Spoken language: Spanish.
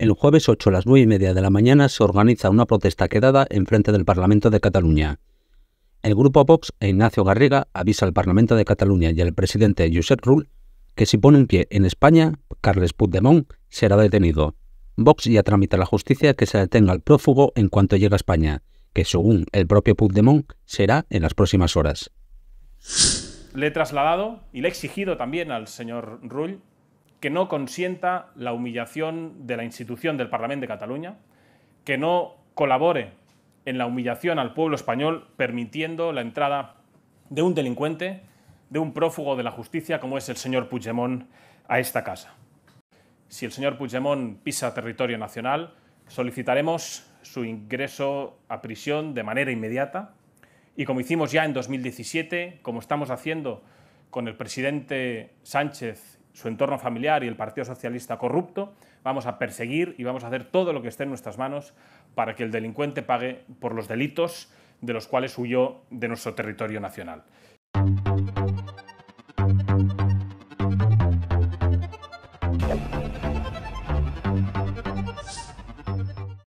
El jueves 8 a las 9 y media de la mañana se organiza una protesta quedada en frente del Parlamento de Cataluña. El grupo Vox e Ignacio Garriga avisa al Parlamento de Cataluña y al presidente Josep Rull que si pone ponen pie en España, Carles Puigdemont será detenido. Vox ya tramita la justicia que se detenga al prófugo en cuanto llegue a España, que según el propio Puigdemont será en las próximas horas. Le he trasladado y le he exigido también al señor Rull que no consienta la humillación de la institución del Parlamento de Cataluña, que no colabore en la humillación al pueblo español permitiendo la entrada de un delincuente, de un prófugo de la justicia como es el señor Puigdemont a esta casa. Si el señor Puigdemont pisa territorio nacional, solicitaremos su ingreso a prisión de manera inmediata y como hicimos ya en 2017, como estamos haciendo con el presidente Sánchez su entorno familiar y el Partido Socialista corrupto, vamos a perseguir y vamos a hacer todo lo que esté en nuestras manos para que el delincuente pague por los delitos de los cuales huyó de nuestro territorio nacional.